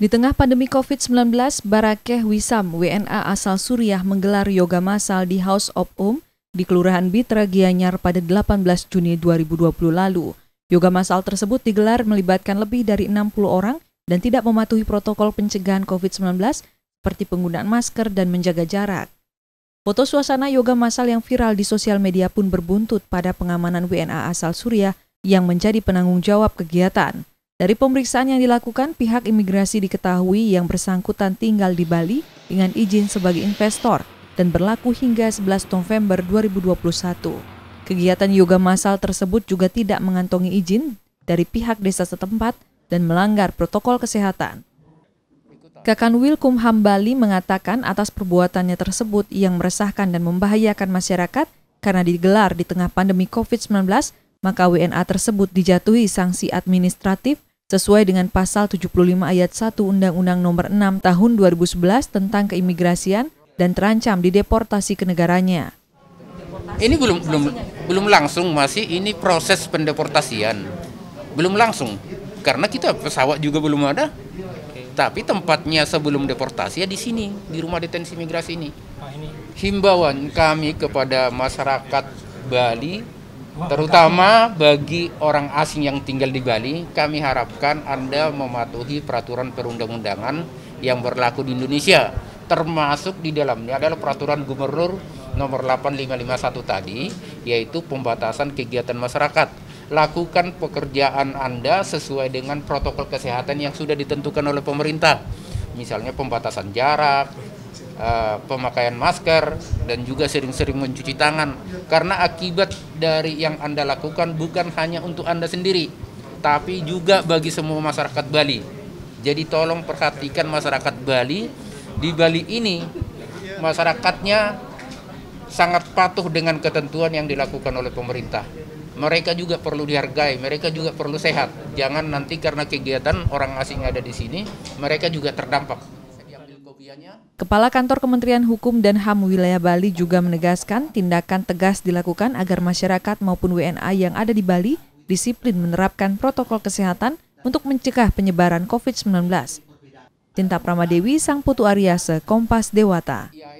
Di tengah pandemi COVID-19, Barakeh Wisam WNA asal Suriah menggelar yoga masal di House of Um di Kelurahan Bitra Gianyar pada 18 Juni 2020 lalu. Yoga masal tersebut digelar melibatkan lebih dari 60 orang dan tidak mematuhi protokol pencegahan COVID-19 seperti penggunaan masker dan menjaga jarak. Foto suasana yoga masal yang viral di sosial media pun berbuntut pada pengamanan WNA asal Suriah yang menjadi penanggung jawab kegiatan. Dari pemeriksaan yang dilakukan, pihak imigrasi diketahui yang bersangkutan tinggal di Bali dengan izin sebagai investor dan berlaku hingga 11 November 2021. Kegiatan yoga massal tersebut juga tidak mengantongi izin dari pihak desa setempat dan melanggar protokol kesehatan. Kakan Wilkumham Bali mengatakan atas perbuatannya tersebut yang meresahkan dan membahayakan masyarakat karena digelar di tengah pandemi COVID-19, maka WNA tersebut dijatuhi sanksi administratif sesuai dengan pasal 75 ayat 1 Undang-Undang Nomor 6 Tahun 2011 tentang keimigrasian dan terancam dideportasi ke negaranya. Ini belum belum belum langsung masih ini proses pendeportasian. Belum langsung karena kita pesawat juga belum ada. Tapi tempatnya sebelum deportasi ya di sini, di rumah detensi migrasi ini. Himbauan kami kepada masyarakat Bali Terutama bagi orang asing yang tinggal di Bali, kami harapkan Anda mematuhi peraturan perundang-undangan yang berlaku di Indonesia, termasuk di dalamnya adalah peraturan gubernur nomor 8551 tadi, yaitu pembatasan kegiatan masyarakat. Lakukan pekerjaan Anda sesuai dengan protokol kesehatan yang sudah ditentukan oleh pemerintah. Misalnya pembatasan jarak, Eh, pemakaian masker dan juga sering-sering mencuci tangan karena akibat dari yang Anda lakukan bukan hanya untuk Anda sendiri tapi juga bagi semua masyarakat Bali. Jadi tolong perhatikan masyarakat Bali di Bali ini masyarakatnya sangat patuh dengan ketentuan yang dilakukan oleh pemerintah. Mereka juga perlu dihargai, mereka juga perlu sehat. Jangan nanti karena kegiatan orang asing ada di sini, mereka juga terdampak. Kepala Kantor Kementerian Hukum dan HAM wilayah Bali juga menegaskan tindakan tegas dilakukan agar masyarakat maupun WNA yang ada di Bali disiplin menerapkan protokol kesehatan untuk mencegah penyebaran COVID-19. Tinta Pramadewi, Sang Putu Ariase, Kompas Dewata. Iya, iya.